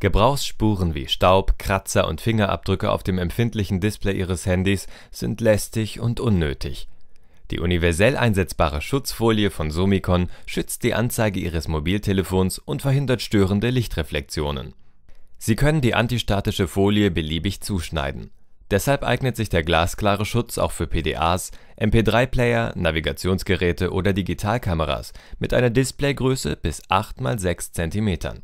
Gebrauchsspuren wie Staub, Kratzer und Fingerabdrücke auf dem empfindlichen Display Ihres Handys sind lästig und unnötig. Die universell einsetzbare Schutzfolie von Somicon schützt die Anzeige Ihres Mobiltelefons und verhindert störende Lichtreflexionen. Sie können die antistatische Folie beliebig zuschneiden. Deshalb eignet sich der glasklare Schutz auch für PDAs, MP3-Player, Navigationsgeräte oder Digitalkameras mit einer Displaygröße bis 8 x 6 cm